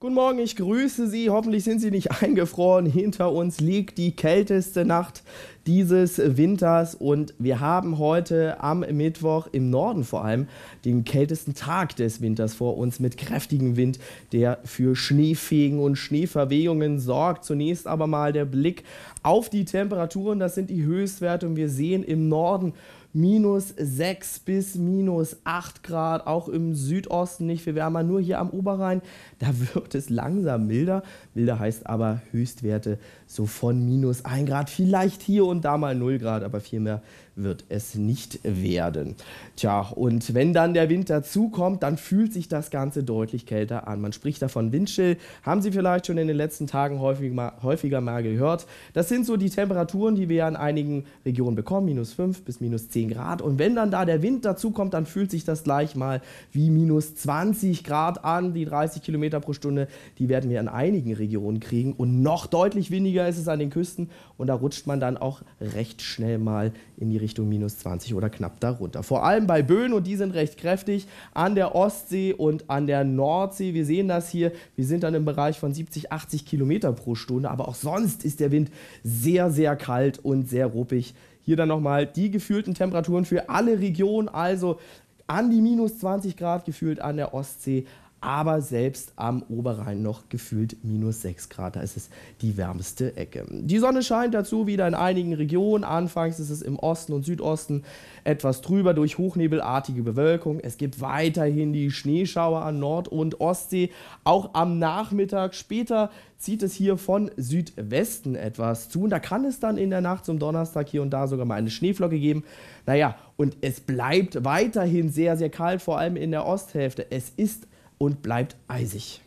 Guten Morgen, ich grüße Sie. Hoffentlich sind Sie nicht eingefroren. Hinter uns liegt die kälteste Nacht dieses Winters und wir haben heute am Mittwoch im Norden vor allem den kältesten Tag des Winters vor uns mit kräftigem Wind, der für Schneefegen und Schneeverwehungen sorgt. Zunächst aber mal der Blick auf die Temperaturen, das sind die Höchstwerte und wir sehen im Norden minus 6 bis minus 8 Grad, auch im Südosten nicht viel wärmer, nur hier am Oberrhein, da wird es langsam milder. Milder heißt aber Höchstwerte so von minus 1 Grad, vielleicht hier und da mal 0 Grad, aber viel mehr wird es nicht werden. Tja, und wenn dann der Wind dazukommt, dann fühlt sich das Ganze deutlich kälter an. Man spricht davon Windchill, haben Sie vielleicht schon in den letzten Tagen häufig mal, häufiger mal gehört. Das sind so die Temperaturen, die wir in einigen Regionen bekommen, minus 5 bis minus 10. 10 Grad. Und wenn dann da der Wind dazu kommt, dann fühlt sich das gleich mal wie minus 20 Grad an. Die 30 Kilometer pro Stunde, die werden wir in einigen Regionen kriegen. Und noch deutlich weniger ist es an den Küsten. Und da rutscht man dann auch recht schnell mal in die Richtung minus 20 oder knapp darunter. Vor allem bei Böen, und die sind recht kräftig, an der Ostsee und an der Nordsee. Wir sehen das hier. Wir sind dann im Bereich von 70, 80 Kilometer pro Stunde. Aber auch sonst ist der Wind sehr, sehr kalt und sehr ruppig. Hier dann nochmal die gefühlten Temperaturen für alle Regionen, also an die minus 20 Grad gefühlt an der Ostsee, aber selbst am Oberrhein noch gefühlt minus 6 Grad. Da ist es die wärmste Ecke. Die Sonne scheint dazu wieder in einigen Regionen. Anfangs ist es im Osten und Südosten etwas drüber durch hochnebelartige Bewölkung. Es gibt weiterhin die Schneeschauer an Nord- und Ostsee. Auch am Nachmittag später zieht es hier von Südwesten etwas zu. Und da kann es dann in der Nacht zum Donnerstag hier und da sogar mal eine Schneeflocke geben. Naja, und es bleibt weiterhin sehr, sehr kalt, vor allem in der Osthälfte. Es ist und bleibt eisig.